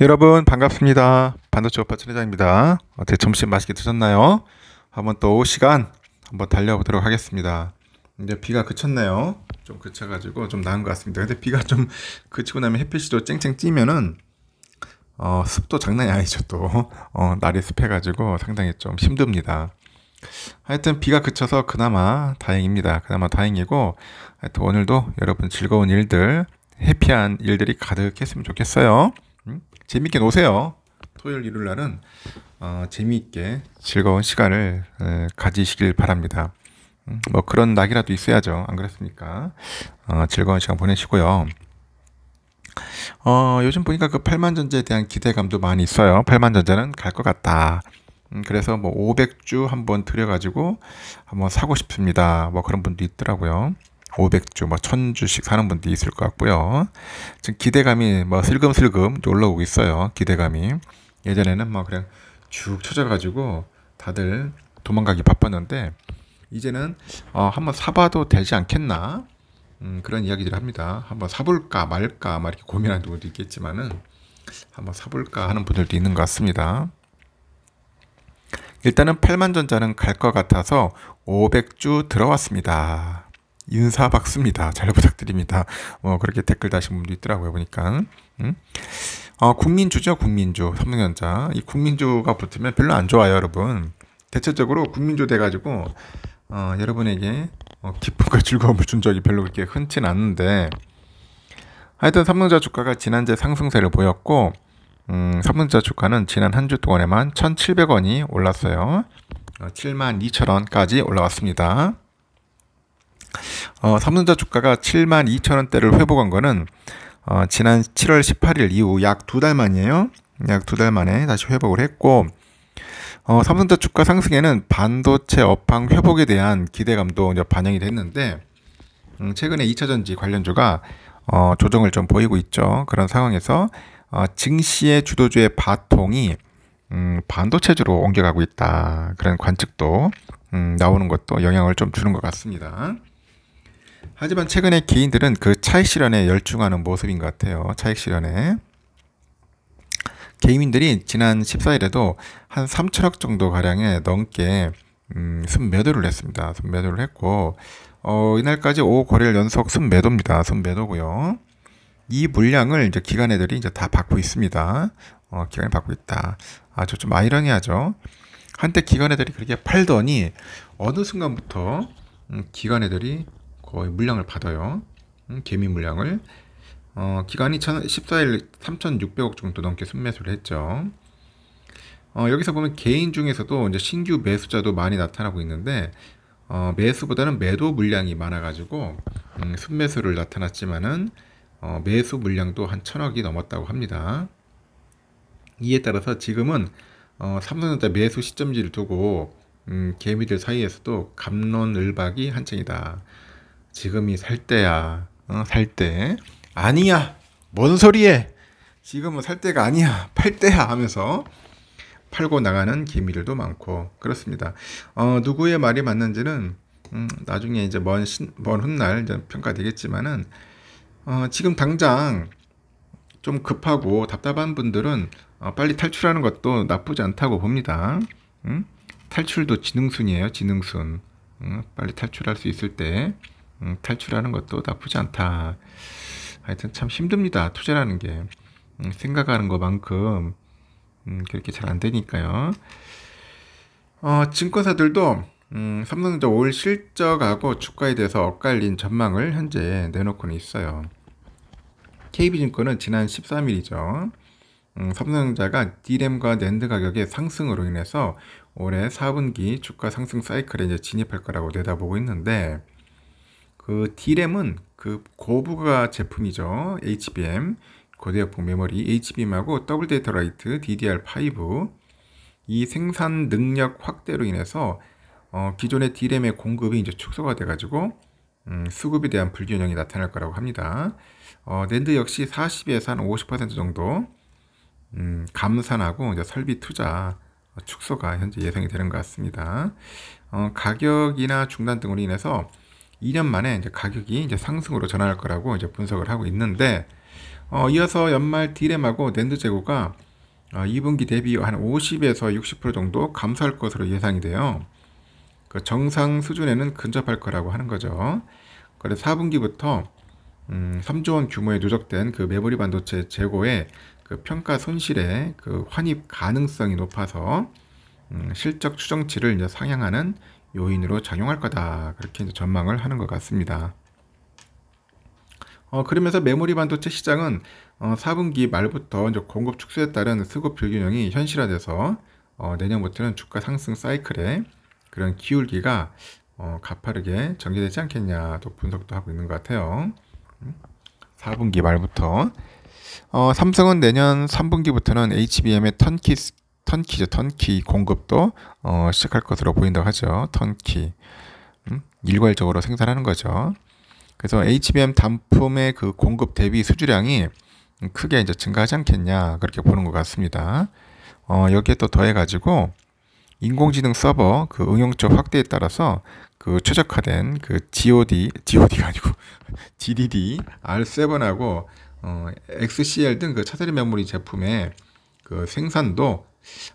여러분 반갑습니다. 반도체 오빠 천회장입니다. 어떻게 점심 맛있게 드셨나요? 한번 또 시간 한번 달려보도록 하겠습니다. 이제 비가 그쳤네요. 좀 그쳐가지고 좀 나은 것 같습니다. 근데 비가 좀 그치고 나면 햇빛이 또 쨍쨍 찌면은 어, 습도 장난이 아니죠 또 어, 날이 습해가지고 상당히 좀 힘듭니다. 하여튼 비가 그쳐서 그나마 다행입니다. 그나마 다행이고 하여튼 오늘도 여러분 즐거운 일들 해피한 일들이 가득했으면 좋겠어요. 재밌게 노세요. 토요일 일요일 날은 어, 재미있게 즐거운 시간을 에, 가지시길 바랍니다. 음, 뭐 그런 낙이라도 있어야죠. 안 그렇습니까? 어, 즐거운 시간 보내시고요. 어, 요즘 보니까 그 8만 전제에 대한 기대감도 많이 있어요. 팔만전제는갈 것 같다. 음, 그래서 뭐 500주 한번 들여가지고 한번 사고 싶습니다. 뭐 그런 분도 있더라고요. 500주, 뭐 1000주씩 사는 분들이 있을 것 같고요. 지금 기대감이 뭐 슬금슬금 올라오고 있어요. 기대감이. 예전에는 막 뭐 그냥 쭉 쳐져가지고 다들 도망가기 바빴는데 이제는 어, 한번 사봐도 되지 않겠나 음, 그런 이야기들 합니다. 한번 사볼까 말까 막 이렇게 고민하는 분도 있겠지만은 한번 사볼까 하는 분들도 있는 것 같습니다. 일단은 8만전자는 갈 것 같아서 500주 들어왔습니다. 인사박수입니다잘 부탁드립니다. 뭐 그렇게 댓글 다신 분도 있더라고요 보니까. 음? 어, 국민주죠 국민주 3년자 이 국민주가 붙으면 별로 안 좋아요 여러분. 대체적으로 국민주 돼가지고 어, 여러분에게 어, 기쁨과 즐거움을 준 적이 별로 그렇게 흔치 않은데 하여튼 삼성자 주가가 지난주 상승세를 보였고 음, 삼성자 주가는 지난 한 주 동안에만 1,700원이 올랐어요. 72,000원까지 어, 올라왔습니다. 어, 삼성자 전 주가가 7만 2천 원대를 회복한 거는 어, 지난 7월 18일 이후 약 두 달 만이에요. 약 두 달 만에 다시 회복을 했고 어, 삼성자 전 주가 상승에는 반도체 업황 회복에 대한 기대감도 이제 반영이 됐는데 음, 최근에 2차전지 관련주가 어, 조정을 좀 보이고 있죠. 그런 상황에서 어, 증시의 주도주의 바통이 음, 반도체주로 옮겨가고 있다. 그런 관측도 음, 나오는 것도 영향을 좀 주는 것 같습니다. 하지만 최근에 개인들은 그 차익 실현에 열중하는 모습인 것 같아요. 차익 실현에. 개인들이 지난 14일에도 한 3천억 정도 가량의 넘게 음, 순매도를 했습니다. 순매도를 했고 어, 이날까지 5거래일 연속 순매도입니다. 순매도고요. 이 물량을 이제 기관애들이 이제 다 받고 있습니다. 어, 기관이 받고 있다. 아주 좀 아이러니하죠. 한때 기관애들이 그렇게 팔더니 어느 순간부터 음, 기관애들이 거의 물량을 받아요. 음, 개미 물량을. 어, 기간이 14일 3,600억 정도 넘게 순매수를 했죠. 어, 여기서 보면 개인 중에서도 이제 신규 매수자도 많이 나타나고 있는데 어, 매수보다는 매도 물량이 많아가지고 음, 순매수를 나타났지만은 어, 매수 물량도 한 천억이 넘었다고 합니다. 이에 따라서 지금은 어, 삼성전자 매수 시점지를 두고 음, 개미들 사이에서도 감론을박이 한창이다. 지금이 살 때야. 어, 살 때. 아니야. 뭔소리에 지금은 살 때가 아니야. 팔 때야 하면서 팔고 나가는 기밀들도 많고 그렇습니다. 어, 누구의 말이 맞는지는 음, 나중에 이제 먼, 신, 먼 훗날 이제 평가되겠지만은 어, 지금 당장 좀 급하고 답답한 분들은 어, 빨리 탈출하는 것도 나쁘지 않다고 봅니다. 음? 탈출도 지능순이에요. 지능순. 음, 빨리 탈출할 수 있을 때. 음, 탈출하는 것도 나쁘지 않다. 하여튼 참 힘듭니다. 투자라는 게. 음, 생각하는 것만큼, 음, 그렇게 잘 안 되니까요. 어, 증권사들도, 음, 삼성전자 올 실적하고 주가에 대해서 엇갈린 전망을 현재 내놓고는 있어요. KB증권은 지난 13일이죠. 음, 삼성전자가 D램과 낸드 가격의 상승으로 인해서 올해 4분기 주가 상승 사이클에 이제 진입할 거라고 내다보고 있는데, 그 D램은 그 고부가 제품이죠. HBM 고대역폭 메모리 HBM하고 더블 데이터 라이트 DDR5 이 생산 능력 확대로 인해서 어, 기존의 D램의 공급이 이제 축소가 돼가지고 음, 수급에 대한 불균형이 나타날 거라고 합니다. 어, 랜드 역시 40에서 한 50% 정도 음, 감산하고 이제 설비 투자 축소가 현재 예상이 되는 것 같습니다. 어, 가격이나 중단 등으로 인해서 2년 만에 이제 가격이 이제 상승으로 전환할 거라고 이제 분석을 하고 있는데 어, 이어서 연말 디램하고 낸드 재고가 어, 2분기 대비 한 50에서 60% 정도 감소할 것으로 예상이 돼요. 그 정상 수준에는 근접할 거라고 하는 거죠. 그래서 4분기부터 음, 3조 원 규모에 누적된 그 메모리 반도체 재고의 그 평가 손실의 그 환입 가능성이 높아서 음, 실적 추정치를 이제 상향하는 요인으로 작용할 거다. 그렇게 이제 전망을 하는 것 같습니다. 어, 그러면서 메모리 반도체 시장은 어, 4분기 말부터 이제 공급 축소에 따른 수급 불균형이 현실화돼서 어, 내년부터는 주가 상승 사이클에 그런 기울기가 어, 가파르게 전개되지 않겠냐 또 분석도 하고 있는 것 같아요. 4분기 음, 말부터 어, 삼성은 내년 3분기부터는 HBM의 턴키 턴키죠. 턴키 공급도 어, 시작할 것으로 보인다고 하죠. 턴키 음? 일괄적으로 생산하는 거죠. 그래서 HBM 단품의 그 공급 대비 수주량이 크게 이제 증가하지 않겠냐 그렇게 보는 것 같습니다. 어, 여기에 또 더해가지고 인공지능 서버 그 응용적 확대에 따라서 그 최적화된 그 GOD, GOD가 아니고 GDD, R7하고 어, XCL 등 그 차세대 메모리 제품의 그 생산도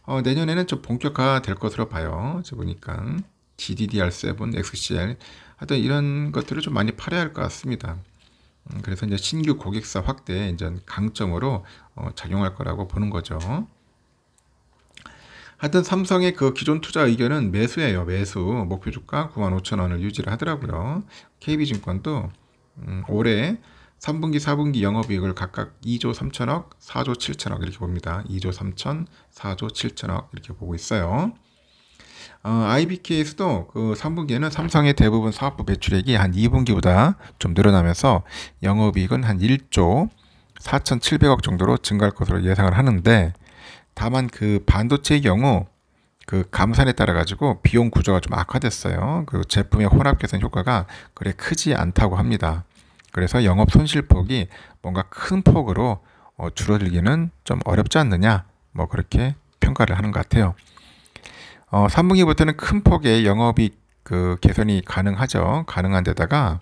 어, 내년에는 좀 본격화 될 것으로 봐요. 저 보니까 GDDR7, XCL 하여튼 이런 것들을 좀 많이 팔아야 할 것 같습니다. 음, 그래서 이제 신규 고객사 확대 이제 강점으로 어, 작용할 거라고 보는 거죠. 하여튼 삼성의 그 기존 투자 의견은 매수예요. 매수. 목표 주가 9만 5천 원을 유지를 하더라고요. KB증권도 음, 올해 3분기, 4분기 영업이익을 각각 2조 3천억, 4조 7천억 이렇게 봅니다. 2조 3천, 4조 7천억 이렇게 보고 있어요. 어, IBK에서도 그 3분기에는 삼성의 대부분 사업부 매출액이 한 2분기보다 좀 늘어나면서 영업이익은 한 1조 4,700억 정도로 증가할 것으로 예상을 하는데 다만 그 반도체의 경우 그 감산에 따라 가지고 비용 구조가 좀 악화됐어요. 그 제품의 혼합 개선 효과가 그래 크지 않다고 합니다. 그래서 영업 손실폭이 뭔가 큰 폭으로 어, 줄어들기는 좀 어렵지 않느냐 뭐 그렇게 평가를 하는 것 같아요. 어, 3분기부터는 큰 폭의 영업이 그 개선이 가능하죠. 가능한 데다가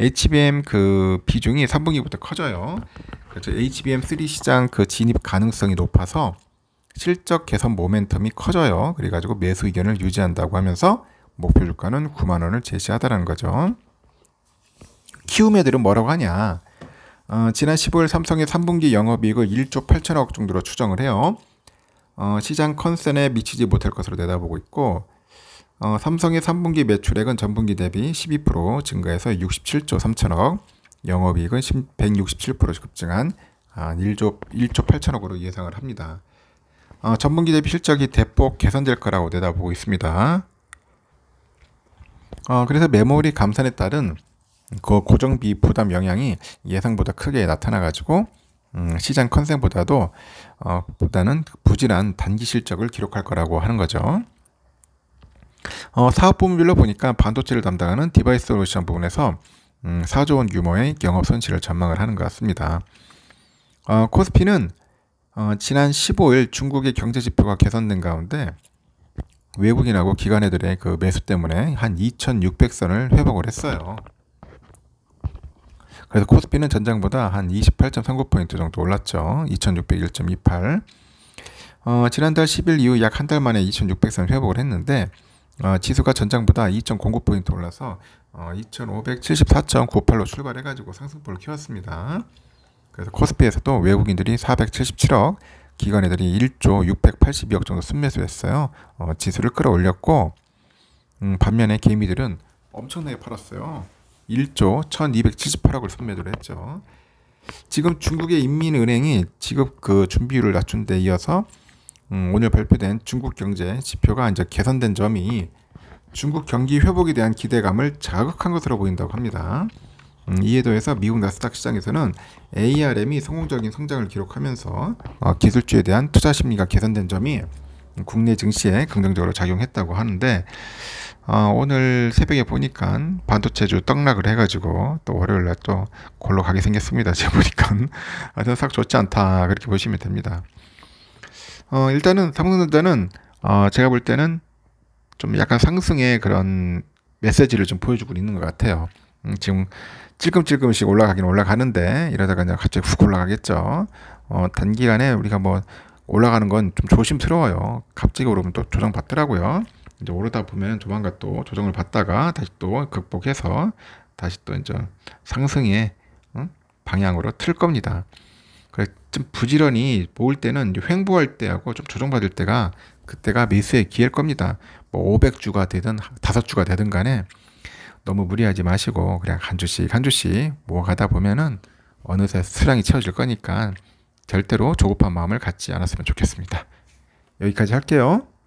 HBM 그 비중이 3분기부터 커져요. 그래서 HBM3 시장 그 진입 가능성이 높아서 실적 개선 모멘텀이 커져요. 그래가지고 매수 의견을 유지한다고 하면서 목표 주가는 9만 원을 제시하다는 거죠. 키움 애들은 뭐라고 하냐. 어, 지난 15일 삼성의 3분기 영업이익을 1조 8천억 정도로 추정을 해요. 어, 시장 컨센에 미치지 못할 것으로 내다보고 있고 어, 삼성의 3분기 매출액은 전분기 대비 12% 증가해서 67조 3천억, 영업이익은 167% 급증한 1조 1조 8천억으로 예상을 합니다. 어, 전분기 대비 실적이 대폭 개선될 거라고 내다보고 있습니다. 어, 그래서 메모리 감산에 따른 그 고정비 부담 영향이 예상보다 크게 나타나가지고 음, 시장 컨셉보다도 어, 보다는 부진한 단기 실적을 기록할 거라고 하는 거죠. 어, 사업 부문별로 보니까 반도체를 담당하는 디바이스 솔루션 부분에서 음, 4조 원 규모의 영업 손실을 전망을 하는 것 같습니다. 어, 코스피는 어, 지난 15일 중국의 경제 지표가 개선된 가운데 외국인하고 기관애들의 그 매수 때문에 한 2,600선을 회복을 했어요. 그래서 코스피는 전장보다 한 28.39포인트 정도 올랐죠. 2601.28. 어, 지난달 10일 이후 약 한 달 만에 2600선 회복을 했는데 어, 지수가 전장보다 2.09포인트 올라서 어, 2574.98로 출발해가지고 상승폭을 키웠습니다. 그래서 코스피에서도 외국인들이 477억, 기관애들이 1조 682억 정도 순매수했어요. 어, 지수를 끌어올렸고 음, 반면에 개미들은 엄청나게 팔았어요. 1조 1278억을 선매도를 했죠. 지금 중국의 인민은행이 지급 그 준비율을 낮춘 데 이어서 음, 오늘 발표된 중국 경제 지표가 이제 개선된 점이 중국 경기 회복에 대한 기대감을 자극한 것으로 보인다고 합니다. 음, 이에도해서 미국 나스닥 시장에서는 ARM이 성공적인 성장을 기록하면서 어, 기술주에 대한 투자 심리가 개선된 점이 국내 증시에 긍정적으로 작용했다고 하는데 아, 오늘 새벽에 보니까 반도체주 떡락을 해가지고 또 월요일 날 또 골로 가게 생겼습니다. 제가 보니까 아주 싹 좋지 않다 그렇게 보시면 됩니다. 어, 일단은 삼성전자는 어, 제가 볼 때는 좀 약간 상승의 그런 메시지를 좀 보여주고 있는 것 같아요. 음, 지금 찔끔찔끔씩 올라가긴 올라가는데 이러다가 이제 갑자기 훅 올라가겠죠. 어, 단기간에 우리가 뭐 올라가는 건 좀 조심스러워요. 갑자기 오르면 또 조정 받더라고요. 이제 오르다 보면 조만간 또 조정을 받다가 다시 또 극복해서 다시 또 이제 상승의 방향으로 틀 겁니다. 좀 부지런히 모을 때는 횡보할 때하고 좀 조정받을 때가 그때가 매수의 기회일 겁니다. 뭐 500주가 되든 5주가 되든 간에 너무 무리하지 마시고 그냥 한 주씩 한 주씩 모아가다 보면은 어느새 수량이 채워질 거니까 절대로 조급한 마음을 갖지 않았으면 좋겠습니다. 여기까지 할게요.